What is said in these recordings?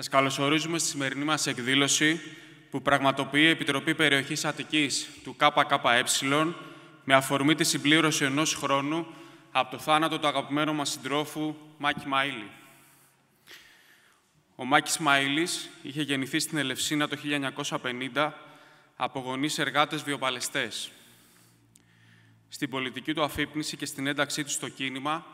Σας καλωσορίζουμε στη σημερινή μας εκδήλωση που πραγματοποιεί η Επιτροπή Περιοχής Αττικής του ΚΚΕ με αφορμή τη συμπλήρωση ενός χρόνου από το θάνατο του αγαπημένου μας συντρόφου Μάκη Μαΐλη. Ο Μάκης Μαΐλης είχε γεννηθεί στην Ελευσίνα το 1950 από γονείς εργάτες βιοπαλεστές. Στην πολιτική του αφύπνιση και στην ένταξή του στο κίνημα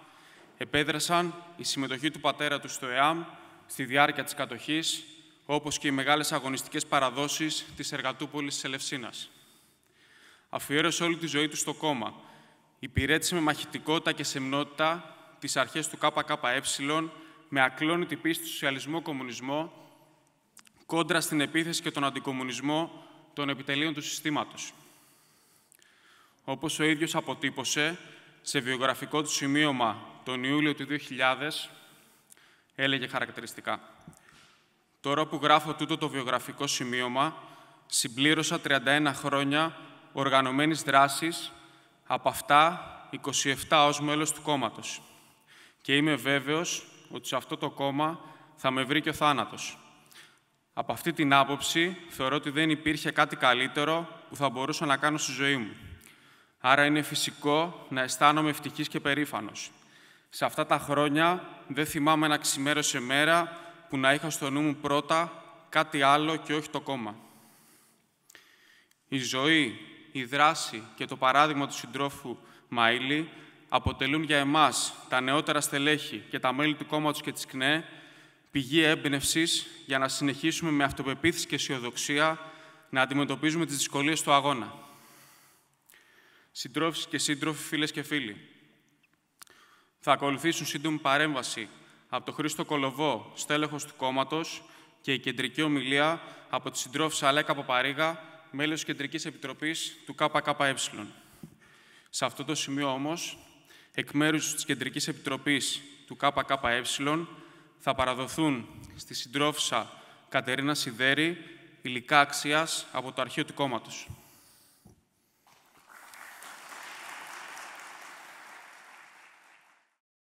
επέδρασαν η συμμετοχή του πατέρα του στο ΕΑΜ στη διάρκεια της κατοχής, όπως και οι μεγάλες αγωνιστικές παραδόσεις της Εργατούπολης της Ελευσίνας. Αφιέρωσε όλη τη ζωή του στο κόμμα. Υπηρέτησε με μαχητικότητα και σεμνότητα τις αρχές του ΚΚΕ, με ακλόνητη πίστη στο σοσιαλισμό-κομμουνισμό, κόντρα στην επίθεση και τον αντικομμουνισμό των επιτελείων του συστήματος. Όπως ο ίδιος αποτύπωσε, σε βιογραφικό του σημείωμα τον Ιούλιο του 2000, έλεγε χαρακτηριστικά. Τώρα που γράφω τούτο το βιογραφικό σημείωμα, συμπλήρωσα 31 χρόνια οργανωμένης δράσης, από αυτά 27 ως μέλος του κόμματος. Και είμαι βέβαιος ότι σε αυτό το κόμμα θα με βρει και ο θάνατος. Από αυτή την άποψη θεωρώ ότι δεν υπήρχε κάτι καλύτερο που θα μπορούσα να κάνω στη ζωή μου. Άρα είναι φυσικό να αισθάνομαι ευτυχής και περήφανος. Σε αυτά τα χρόνια δεν θυμάμαι να σε μέρα που να είχα στο νου μου πρώτα κάτι άλλο και όχι το κόμμα. Η ζωή, η δράση και το παράδειγμα του συντρόφου Μαΐλη αποτελούν για εμάς τα νεότερα στελέχη και τα μέλη του κόμματος και της ΚΝΕ πηγή έμπνευσης για να συνεχίσουμε με αυτοπεποίθηση και αισιοδοξία να αντιμετωπίζουμε τις δυσκολίες του αγώνα. Συντρόφοι και σύντροφοι, φίλες και φίλοι, θα ακολουθήσουν σύντομη παρέμβαση από τον Χρήστο Κολοβό, στέλεχος του κόμματος, και η κεντρική ομιλία από τη συντρόφισσα Αλέκα Παπαρίγα, μέλος Κεντρικής Επιτροπής του ΚΚΕ. Σε αυτό το σημείο όμως, εκ μέρους της Κεντρικής Επιτροπής του ΚΚΕ, θα παραδοθούν στη συντρόφισσα Κατερίνα Σιδέρη υλικά αξίας από το αρχείο του κόμματος.